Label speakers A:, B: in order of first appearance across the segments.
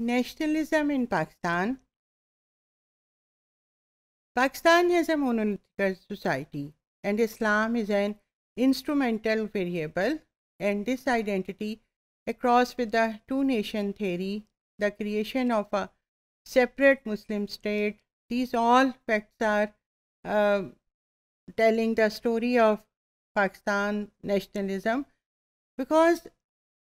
A: Nationalism in Pakistan Pakistan is a monolithic society and Islam is an instrumental variable and this identity across with the two-nation theory, the creation of a separate Muslim state, these all facts are uh, telling the story of Pakistan nationalism because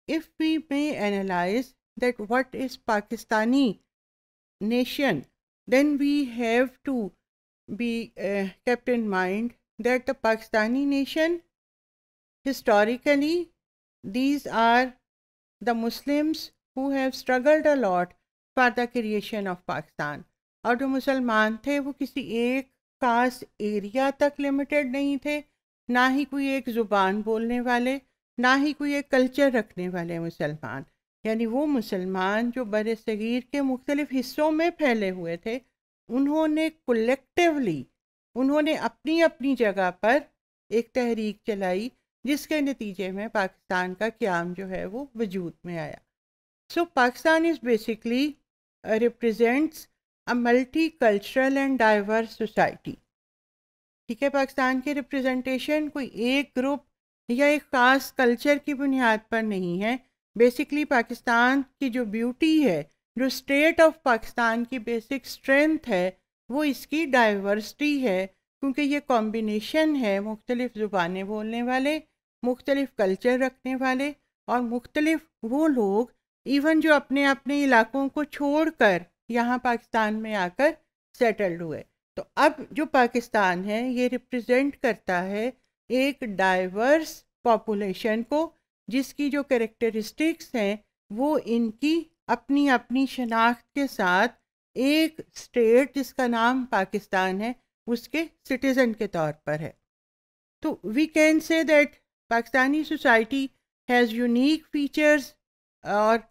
A: if we may analyze that what is Pakistani nation, then we have to be uh, kept in mind that the Pakistani nation, historically, these are the Muslims who have struggled a lot for the creation of Pakistan. aur jo मुसलमान the wo kisi ek khas area tak limited nahi the na hi koi ek zuban bolne wale na hi koi ek culture rakhne wale मुसलमान यानी वो मुसलमान जो बर सग़ीर के मुख्तलिफ हिस्सों में फैले हुए थे उन्होंने कलेक्टिवली उन्होंने अपनी अपनी जगह पर एक तहरीक चलाई जिसके नतीजे में पाकिस्तान का क्याम जो है वो वजूद में आया so Pakistan is basically represents a multi cultural and diverse society ठीक है पाकिस्तान की रिप्रजेंटेशन कोई एक ग्रुप या एक ख़ास कल्चर की बुनियाद पर नहीं है बेसिकली पाकिस्तान की जो ब्यूटी है जो स्टेट ऑफ पाकिस्तान की बेसिक स्ट्रेंथ है वो इसकी डाइवर्सिटी है क्योंकि ये कॉम्बिनेशन है मुख्तलिफ़ ज़ुबानें बोलने वाले मुख्तलिफ़ कल्चर रखने वाले और मुख्तलिफ़ वो लोग इवन जो अपने अपने इलाकों को छोड़ कर यहाँ पाकिस्तान में आकर सेटल्ड हुए तो अब जो पाकिस्तान है ये रिप्रजेंट करता है एक डाइवर्स पॉपुलेशन को जिसकी जो करेक्टरिस्टिक्स हैं वो इनकी अपनी अपनी शनाख्त के साथ एक स्टेट जिसका नाम पाकिस्तान है उसके सिटीज़न के तौर पर है तो we can say that Pakistani society has unique features और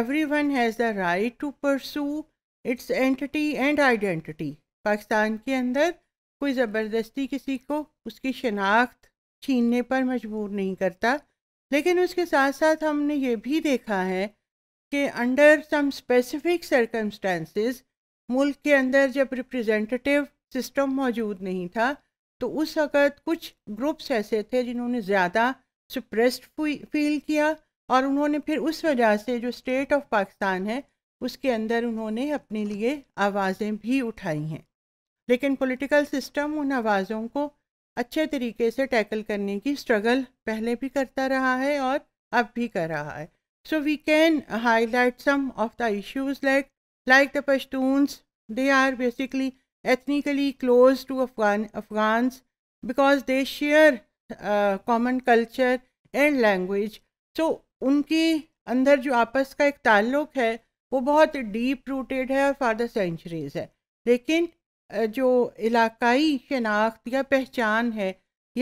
A: every one has the right to pursue its entity and identity Pakistan के अंदर कोई ज़बरदस्ती किसी को उसकी शनाख्त छीनने पर मजबूर नहीं करता लेकिन उसके साथ साथ हमने ये भी देखा है कि अंडर सम स्पेसिफिक सरकमस्टेंसेस मुल्क के अंदर जब रिप्रेजेंटेटिव सिस्टम मौजूद नहीं था तो उस वक़्त कुछ ग्रुप्स ऐसे थे जिन्होंने ज़्यादा सुप्रेस्ड फील किया और उन्होंने फिर उस वजह से जो स्टेट ऑफ पाकिस्तान है उसके अंदर उन्होंने अपने लिए आवाज़ें भी उठाई हैं लेकिन पॉलिटिकल सिस्टम उन आवाज़ों को अच्छे तरीके से टैकल करने की स्ट्रगल पहले भी करता रहा है और अब भी कर रहा है so we can highlight some of the issues like like the Pashtuns they are basically ethnically close to Afghan Afghans because they share common culture and language so उनके अंदर जो आपस का एक ताल्लुक है वो बहुत डीप रूटेड है और फॉर देंचुरीज़ है लेकिन जो इलाकाई शनाख्त या पहचान है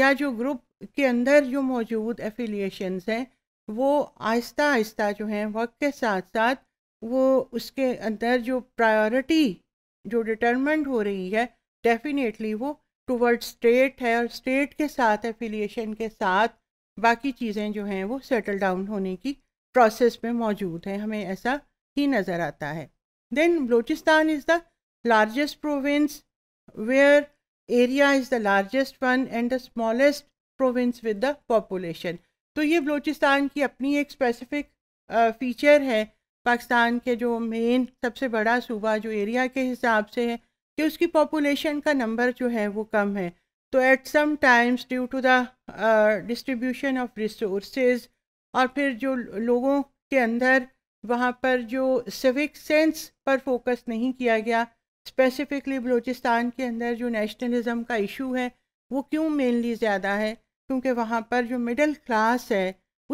A: या जो ग्रुप के अंदर जो मौजूद एफिलिएशंस हैं वो आहिस्ता आहिस्ता जो हैं वक्त के साथ साथ वो उसके अंदर जो प्रायोरिटी जो डिटर्मेंट हो रही है डेफिनेटली वो टूवर्ड स्टेट है और स्टेट के साथ एफिलिएशन के साथ बाकी चीज़ें जो हैं वो सेटल डाउन होने की प्रोसेस में मौजूद हैं हमें ऐसा ही नज़र आता है then Balochistan is the largest province where area is the largest one and the smallest province with the population तो ये बलूचिस्तान की अपनी एक स्पेसिफिक फीचर uh, है पाकिस्तान के जो मेन सबसे बड़ा सूबा जो एरिया के हिसाब से है कि उसकी पॉपुलेशन का नंबर जो है वो कम है तो at some times due to the distribution of resource और फिर जो लोगों के अंदर वहाँ पर जो सिविक सेंस पर फोकस नहीं किया गया स्पेसिफिकली बलूचिस्तान के अंदर जो नेशनलिज़म का इशू है वो क्यों मेनली ज़्यादा है क्योंकि वहाँ पर जो मिडिल क्लास है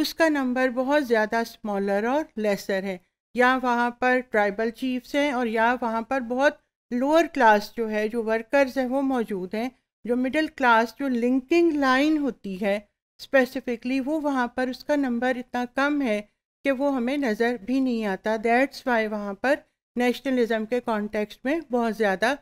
A: उसका नंबर बहुत ज़्यादा स्मॉलर और लेसर है या वहाँ पर ट्राइबल चीफ्स हैं और या वहाँ पर बहुत लोअर क्लास जो है जो वर्कर्स हैं वो मौजूद हैं जो मिडिल क्लास जो लिंकिंग लाइन होती है स्पेसिफिकली वो वहाँ पर उसका नंबर इतना कम है कि वो हमें नज़र भी नहीं आता दैट्स वाई वहाँ पर नेशनलिज्म के कॉन्टेक्स्ट में बहुत ज़्यादा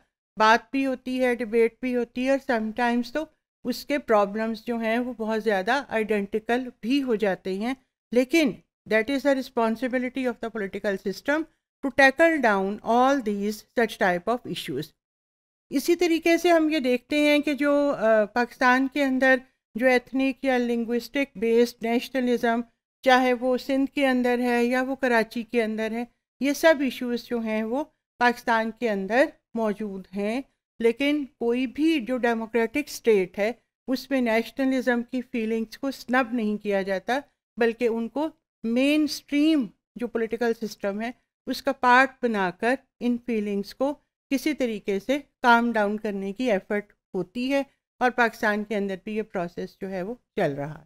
A: बात भी होती है डिबेट भी होती है और समटाइम्स तो उसके प्रॉब्लम्स जो हैं वो बहुत ज़्यादा आइडेंटिकल भी हो जाते हैं लेकिन that is the responsibility of the political system to tackle down all these such type of issues इसी तरीके से हम ये देखते हैं कि जो पाकिस्तान के अंदर जो एथनिक या लिंग्विस्टिक बेस्ड नेशनलिज़म चाहे वो सिंध के अंदर है या वो कराची के अंदर है ये सब इश्यूज जो हैं वो पाकिस्तान के अंदर मौजूद हैं लेकिन कोई भी जो डेमोक्रेटिक स्टेट है उसमें नेशनलिज्म की फीलिंग्स को स्नब नहीं किया जाता बल्कि उनको मेन स्ट्रीम जो पॉलिटिकल सिस्टम है उसका पार्ट बनाकर इन फीलिंग्स को किसी तरीके से काम डाउन करने की एफर्ट होती है और पाकिस्तान के अंदर भी ये प्रोसेस जो है वो चल रहा है